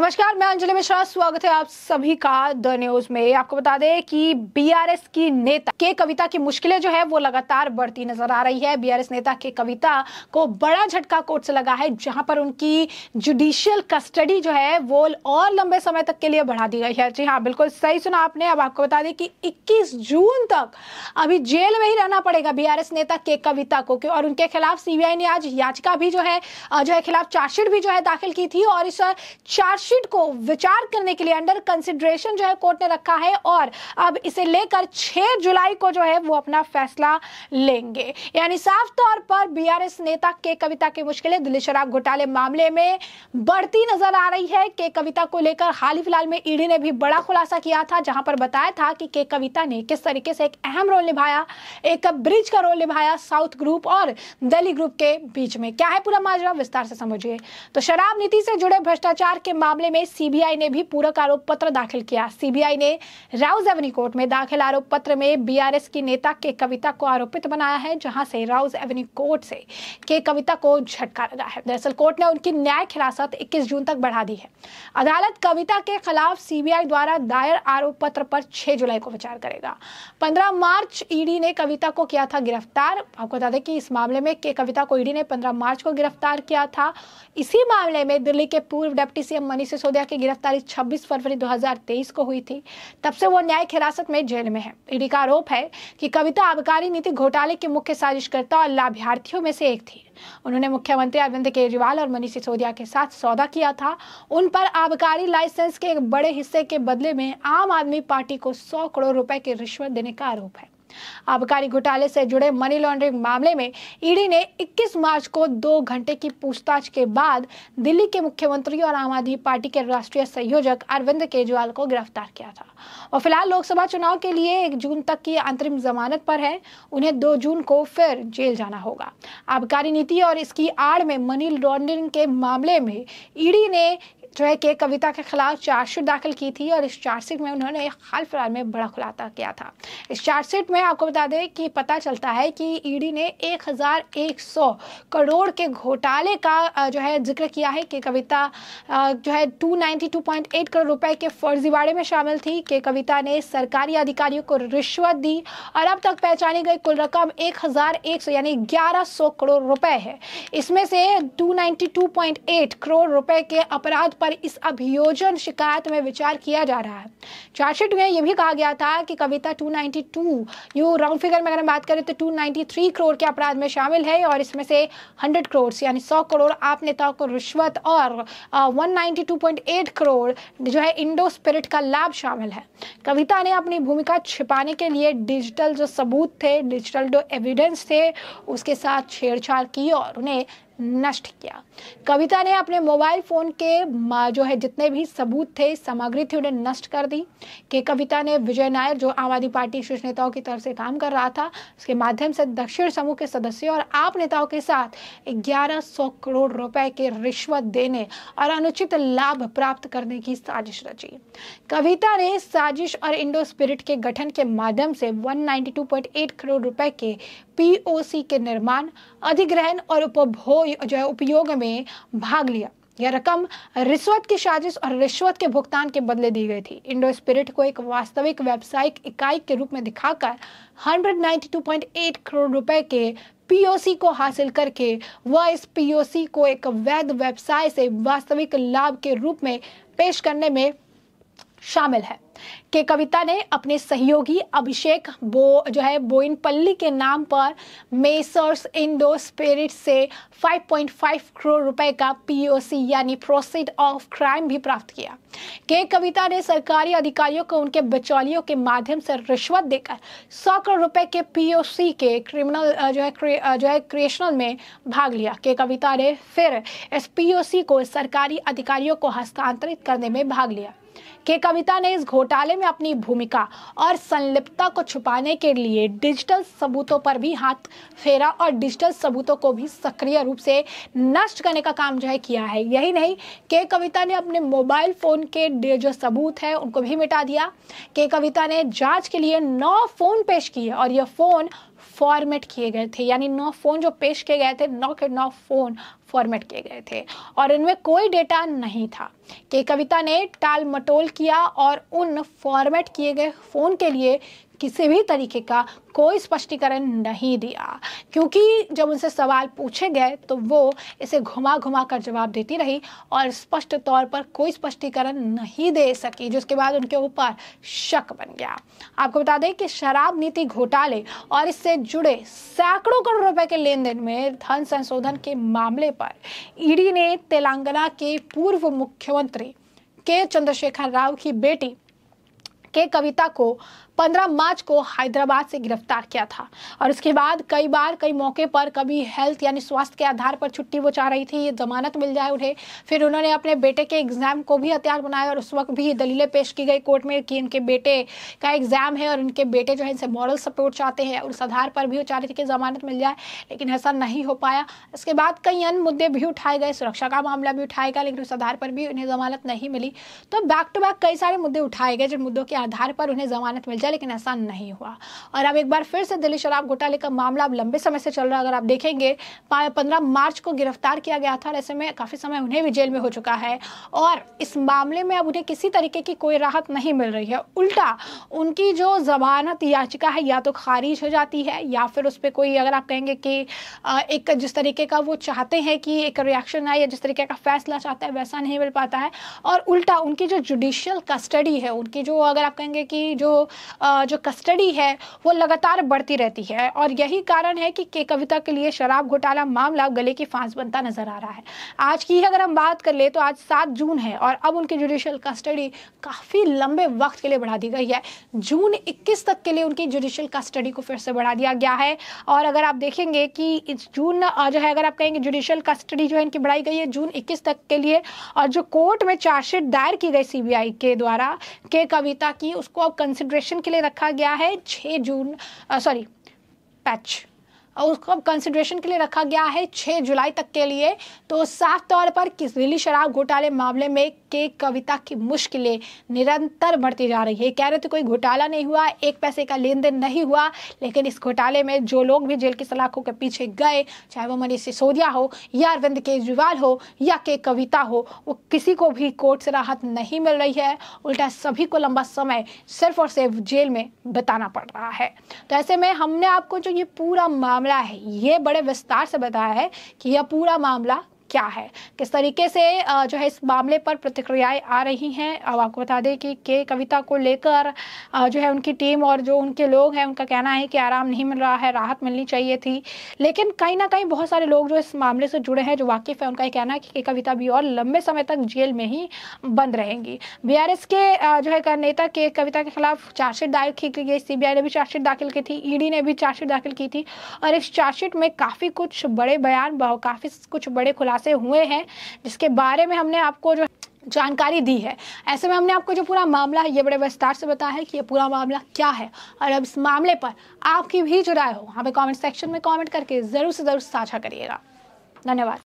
नमस्कार मैं अंजलि मिश्रा स्वागत है आप सभी का द न्यूज में आपको बता दें कि बीआरएस की नेता के कविता की मुश्किलें जो है वो लगातार बढ़ती नजर आ रही है बीआरएस नेता के कविता को बड़ा झटका कोर्ट से लगा है जहां पर उनकी जुडिशियल कस्टडी जो है वो और लंबे समय तक के लिए बढ़ा दी गई है जी हाँ बिल्कुल सही सुना आपने अब आपको बता दें कि इक्कीस जून तक अभी जेल में ही रहना पड़ेगा बी नेता के कविता को और उनके खिलाफ सीबीआई ने आज याचिका भी जो है जो है खिलाफ चार्जशीट भी जो है दाखिल की थी और इस चार्ज चार्जशीट को विचार करने के लिए अंडर कंसिडरेशन जो है कोर्ट ने रखा है और अब इसे लेकर 6 जुलाई को जो है वो अपना फैसला लेंगे यानी साफ तौर पर बीआरएस नेता के कविता की मुश्किलें दिल्ली शराब घोटाले मामले में बढ़ती नजर आ रही है के कविता को लेकर हाल ही फिलहाल में ईडी ने भी बड़ा खुलासा किया था जहां पर बताया था कि के कविता ने किस तरीके से एक अहम रोल निभाया एक ब्रिज का रोल निभाया साउथ ग्रुप और दली ग्रुप के बीच में क्या है पूरा माजरा विस्तार से समझिए तो शराब नीति से जुड़े भ्रष्टाचार के मामले मामले में सीबीआई ने भी पूरक आरोप पत्र दाखिल किया सीबीआई ने राउज एवेन्यू कोर्ट में दाखिल आरोप पत्र में बीआरएस की नेता के कविता को आरोपित बनाया है जहां से राउज एवेन्यू कोर्ट से के कविता को झटका लगा है दरअसल कोर्ट ने उनकी न्यायिक हिरासत इक्कीस जून तक बढ़ा दी है अदालत कविता के खिलाफ सीबीआई द्वारा दायर आरोप पत्र पर छह जुलाई को विचार करेगा पंद्रह मार्च ईडी ने कविता को किया था गिरफ्तार आपको बता दें कि इस मामले में के कविता को ईडी ने पंद्रह मार्च को गिरफ्तार किया था इसी मामले में दिल्ली के पूर्व डिप्टी सीएम मनीष इसे की गिरफ्तारी 26 फरवरी 2023 को हुई थी तब से वो न्यायिक हिरासत में जेल में है ईडी का आरोप है कि कविता आबकारी नीति घोटाले के मुख्य साजिशकर्ता और लाभार्थियों में से एक थी उन्होंने मुख्यमंत्री अरविंद केजरीवाल और मनीष सिसोदिया के साथ सौदा किया था उन पर आबकारी लाइसेंस के एक बड़े हिस्से के बदले में आम आदमी पार्टी को सौ करोड़ रुपए की रिश्वत देने का आरोप है आबकारी घोटाले से जुड़े मनी लॉन्ड्रिंग मामले में ईडी ने 21 मार्च को दो घंटे की पूछताछ के बाद दिल्ली के मुख्यमंत्री और आम आदमी पार्टी के राष्ट्रीय संयोजक अरविंद केजरीवाल को गिरफ्तार किया था और फिलहाल लोकसभा चुनाव के लिए एक जून तक की अंतरिम जमानत पर है उन्हें दो जून को फिर जेल जाना होगा आबकारी नीति और इसकी आड़ में मनी लॉन्ड्रिंग के मामले में ईडी ने जो है कि कविता के खिलाफ चार्जशीट दाखिल की थी और इस चार्जशीट में उन्होंने हाल फिलहाल में बड़ा खुलासा किया था इस चार्जशीट में आपको बता दें कि पता चलता है कि ईडी ने 1100 करोड़ के घोटाले का जो है जिक्र किया है कि कविता जो है 292.8 करोड़ रुपए के फर्जीवाड़े में शामिल थी कि कविता ने सरकारी अधिकारियों को रिश्वत दी और अब तक पहचानी गई कुल रकम एक यानी ग्यारह करोड़ रुपए है इसमें से टू करोड़ रुपए के अपराध पर इस अभियोजन शिकायत में विचार किया जा रहा है चार्जशीट में यह भी कहा गया था कि कविता 292 यू राउंड फिगर में अगर हम बात करें तो 293 करोड़ के अपराध में शामिल है और इसमें से 100 करोड़ यानी 100 करोड़ आप नेताओं को रिश्वत और वन करोड़ जो है इंडो स्पिरिट का लाभ शामिल है कविता ने अपनी भूमिका छिपाने के लिए डिजिटल जो सबूत थे डिजिटल जो एविडेंस थे उसके साथ छेड़छाड़ की और उन्हें नष्ट किया कविता ने अपने मोबाइल फ़ोन के जो है जितने भी सबूत थे सामग्री थी उन्हें नष्ट कर दी कि कविता ने विजय नायर जो आम आदमी पार्टी शीर्ष नेताओं की तरफ से काम कर रहा था उसके माध्यम से दक्षिण समूह के सदस्यों और आप नेताओं के साथ 1100 करोड़ रुपए के रिश्वत देने और अनुचित लाभ प्राप्त करने की साजिश रची कविता ने साजिश और इंडो स्पिरिट के गठन के माध्यम से वन करोड़ रुपए के पीओसी के निर्माण अधिग्रहण और उपभोग जो है उपयोग में भाग लिया यह रकम रिश्वत की साजिश और रिश्वत के भुगतान के बदले दी गई थी इंडो स्पिरिट को एक वास्तविक व्यावसायिक इकाई के रूप में दिखाकर 192.8 करोड़ रुपए के पीओसी को हासिल करके वह इस पीओसी को एक वैध व्यवसाय से वास्तविक लाभ के रूप में पेश करने में शामिल है के कविता ने अपने सहयोगी अभिषेक बो जो है बोइनपल्ली के नाम पर मेसर्स इंडो स्पिरिट से 5.5 करोड़ रुपए का पीओसी यानी प्रोसीड ऑफ क्राइम भी प्राप्त किया के कविता ने सरकारी अधिकारियों को उनके बिचौलियों के माध्यम से रिश्वत देकर 100 करोड़ रुपए के पीओसी के क्रिमिनल जो है क्रे, जो है क्रिएशनल में भाग लिया के कविता ने फिर इस पीओसी को सरकारी अधिकारियों को हस्तांतरित करने में भाग लिया कि कविता ने इस घोटाले में अपनी भूमिका और संलिप्तता को छुपाने के लिए डिजिटल सबूतों पर भी हाथ फेरा और डिजिटल सबूतों को भी सक्रिय रूप से नष्ट करने का काम जो है किया है यही नहीं के कविता ने अपने मोबाइल फ़ोन के जो सबूत है उनको भी मिटा दिया के कविता ने जांच के लिए नौ फ़ोन पेश किए और यह फ़ोन फॉर्मेट किए गए थे यानी नौ फ़ोन जो पेश किए गए थे नौ के नौ फ़ोन फॉर्मेट किए गए थे और इनमें कोई डेटा नहीं था के कविता ने टाल मटोल किया और उन फॉर्मेट किए गए फ़ोन के लिए किसी भी तरीके का कोई स्पष्टीकरण नहीं दिया क्योंकि जब उनसे सवाल पूछे गए तो वो इसे घुमा घुमा कर जवाब देती रही और स्पष्ट तौर पर कोई स्पष्टीकरण नहीं दे सकी जिसके बाद उनके ऊपर शक बन गया आपको बता दें कि शराब नीति घोटाले और इससे जुड़े सैकड़ों करोड़ रुपए के लेन देन में धन संशोधन के मामले पर ईडी ने तेलंगाना के पूर्व मुख्यमंत्री के चंद्रशेखर राव की बेटी के कविता को 15 मार्च को हैदराबाद से गिरफ्तार किया था और इसके बाद कई बार कई मौके पर कभी हेल्थ यानी स्वास्थ्य के आधार पर छुट्टी वो चाह रही थी ये जमानत मिल जाए उन्हें फिर उन्होंने अपने बेटे के एग्जाम को भी हथियार बनाया और उस वक्त भी दलीलें पेश की गई कोर्ट में कि इनके बेटे का एग्जाम है और इनके बेटे जो है इनसे मॉरल सपोर्ट चाहते हैं और उस आधार पर भी वो चाह रही थी कि जमानत मिल जाए लेकिन ऐसा नहीं हो पाया इसके बाद कई अन्य मुद्दे भी उठाए गए सुरक्षा का मामला भी उठाया गया लेकिन उस आधार पर भी उन्हें जमानत नहीं मिली तो बैक टू बैक कई सारे मुद्दे उठाए गए जिन मुद्दों के आधार पर उन्हें जमानत मिल जाए गया लेकिन ऐसा नहीं हुआ और अब एक बार फिर से दिल्ली शराब घोटाले का मामला अब लंबे समय से चल रहा है अगर आप देखेंगे पंद्रह मार्च को गिरफ्तार किया गया था और ऐसे में काफ़ी समय उन्हें भी जेल में हो चुका है और इस मामले में अब उन्हें किसी तरीके की कोई राहत नहीं मिल रही है उल्टा उनकी जो जमानत याचिका है या तो खारिज हो जाती है या फिर उस पर कोई अगर आप कहेंगे कि एक जिस तरीके का वो चाहते हैं कि एक रिएक्शन आए या जिस तरीके का फैसला चाहता है वैसा नहीं मिल पाता है और उल्टा उनकी जो जुडिशियल कस्टडी है उनकी जो अगर आप कहेंगे कि जो जो कस्टडी है वो लगातार बढ़ती रहती है और यही कारण है कि के कविता के लिए शराब घोटाला मामला गले की फांस बनता नजर आ रहा है आज की अगर हम बात कर ले तो आज सात जून है और अब उनकी जुडिशियल कस्टडी काफ़ी लंबे वक्त के लिए बढ़ा दी गई है जून इक्कीस तक के लिए उनकी जुडिशियल कस्टडी को फिर से बढ़ा दिया गया है और अगर आप देखेंगे कि इस जून जो है अगर आप कहेंगे जुडिशियल कस्टडी जो है इनकी बढ़ाई गई है जून इक्कीस तक के लिए और जो कोर्ट में चार्जशीट दायर की गई सीबीआई के द्वारा के कविता की उसको अब कंसिडरेशन के लिए रखा गया है छः जून सॉरी पैच उसको कंसिड्रेशन के लिए रखा गया है छः जुलाई तक के लिए तो साफ तौर पर किस दिल्ली शराब घोटाले मामले में के कविता की मुश्किलें निरंतर बढ़ती जा रही है कह रहे थे कोई घोटाला नहीं हुआ एक पैसे का लेन देन नहीं हुआ लेकिन इस घोटाले में जो लोग भी जेल की सलाखों के पीछे गए चाहे वो मनीष सिसोदिया हो या अरविंद केजरीवाल हो या के कविता हो वो किसी को भी कोर्ट से राहत नहीं मिल रही है उल्टा सभी को लंबा समय सिर्फ और सिर्फ जेल में बताना पड़ रहा है तो ऐसे में हमने आपको जो ये पूरा मामला है ये बड़े विस्तार से बताया है कि यह पूरा मामला क्या है किस तरीके से जो है इस मामले पर प्रतिक्रियाएं आ रही हैं अब आपको बता दें कि के कविता को लेकर जो है उनकी टीम और जो उनके लोग हैं उनका कहना है कि आराम नहीं मिल रहा है राहत मिलनी चाहिए थी लेकिन कहीं ना कहीं बहुत सारे लोग जो इस मामले से जुड़े हैं जो वाकिफ है उनका ये कहना है कि के कविता भी और लंबे समय तक जेल में ही बंद रहेंगी बी के जो है नेता के कविता के खिलाफ चार्जशीट दायर की गई सी ने भी चार्जशीट दाखिल की थी ईडी e ने भी चार्जशीट दाखिल की थी और इस चार्जशीट में काफ़ी कुछ बड़े बयान काफ़ी कुछ बड़े खुलासे खुलासे हुए हैं जिसके बारे में हमने आपको जो जानकारी दी है ऐसे में हमने आपको जो पूरा मामला है ये बड़े विस्तार से बताया है कि ये पूरा मामला क्या है और अब इस मामले पर आपकी भी जो राय हो हमें कमेंट सेक्शन में कमेंट करके ज़रूर से ज़रूर साझा करिएगा धन्यवाद